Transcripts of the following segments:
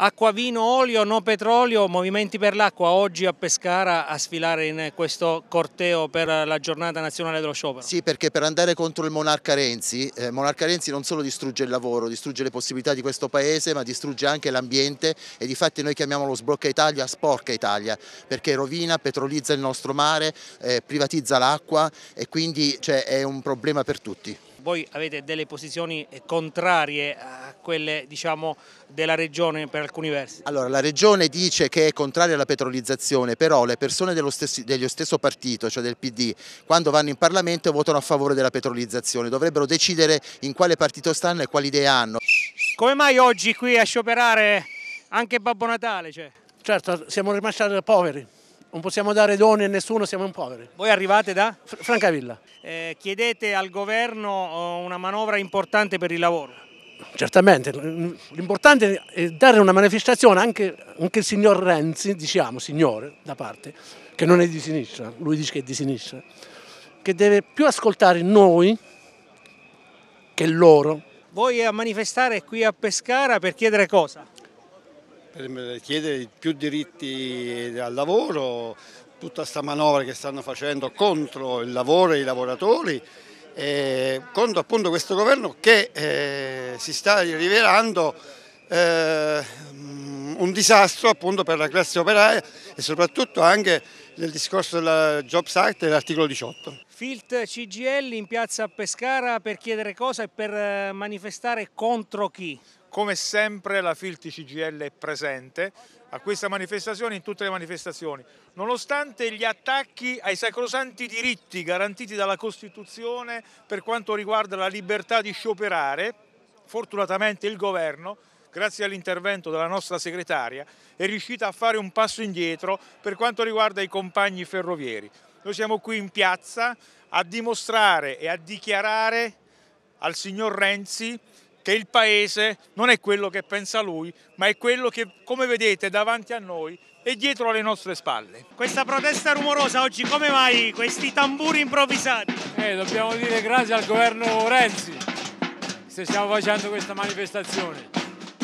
Acqua, vino, olio, no petrolio, movimenti per l'acqua oggi a Pescara a sfilare in questo corteo per la giornata nazionale dello sciopero. Sì, perché per andare contro il monarca Renzi, eh, monarca Renzi non solo distrugge il lavoro, distrugge le possibilità di questo paese, ma distrugge anche l'ambiente e di fatti noi chiamiamo lo sblocca Italia sporca Italia, perché rovina, petrolizza il nostro mare, eh, privatizza l'acqua e quindi cioè, è un problema per tutti. Voi avete delle posizioni contrarie a quelle diciamo, della Regione per alcuni versi? Allora, la Regione dice che è contraria alla petrolizzazione, però le persone dello stesso, dello stesso partito, cioè del PD, quando vanno in Parlamento votano a favore della petrolizzazione, dovrebbero decidere in quale partito stanno e quali idee hanno. Come mai oggi qui a scioperare anche Babbo Natale? Cioè? Certo, siamo rimasti poveri non possiamo dare doni a nessuno, siamo imppoveri. Voi arrivate da? Francavilla. Eh, chiedete al governo eh, una manovra importante per il lavoro? Certamente, l'importante è dare una manifestazione anche, anche il signor Renzi, diciamo signore da parte, che non è di sinistra, lui dice che è di sinistra, che deve più ascoltare noi che loro. Voi a manifestare qui a Pescara per chiedere cosa? chiedere più diritti al lavoro, tutta questa manovra che stanno facendo contro il lavoro e i lavoratori, eh, contro appunto questo governo che eh, si sta rivelando eh, un disastro appunto per la classe operaia e soprattutto anche nel discorso della Jobs Act e l'articolo 18. Filt CGL in piazza Pescara per chiedere cosa e per eh, manifestare contro chi? Come sempre la Filt CGL è presente a questa manifestazione in tutte le manifestazioni, nonostante gli attacchi ai sacrosanti diritti garantiti dalla Costituzione per quanto riguarda la libertà di scioperare, fortunatamente il governo grazie all'intervento della nostra segretaria, è riuscita a fare un passo indietro per quanto riguarda i compagni ferrovieri. Noi siamo qui in piazza a dimostrare e a dichiarare al signor Renzi che il paese non è quello che pensa lui, ma è quello che, come vedete, davanti a noi e dietro alle nostre spalle. Questa protesta rumorosa oggi, come mai questi tamburi improvvisati? Eh, dobbiamo dire grazie al governo Renzi se stiamo facendo questa manifestazione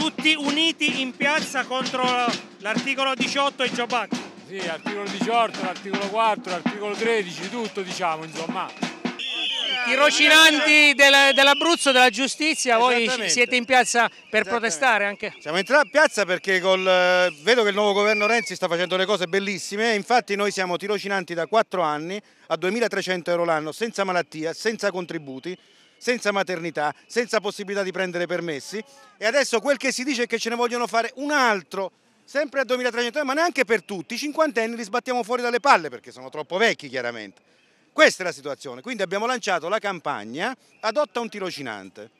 tutti uniti in piazza contro l'articolo 18 e Joe Sì, l'articolo 18, l'articolo 4, l'articolo 13, tutto diciamo insomma. I rocinanti del, dell'Abruzzo, della giustizia, voi siete in piazza per protestare anche? Siamo entrati a piazza perché col, eh, vedo che il nuovo governo Renzi sta facendo le cose bellissime, infatti noi siamo tirocinanti da 4 anni a 2300 euro l'anno, senza malattia, senza contributi, senza maternità, senza possibilità di prendere permessi e adesso quel che si dice è che ce ne vogliono fare un altro sempre a 2300 euro, ma neanche per tutti, i cinquantenni li sbattiamo fuori dalle palle perché sono troppo vecchi chiaramente. Questa è la situazione, quindi abbiamo lanciato la campagna adotta un tirocinante,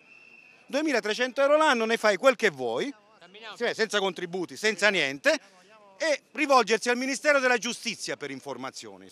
2300 euro l'anno ne fai quel che vuoi, senza contributi, senza niente e rivolgersi al Ministero della Giustizia per informazioni.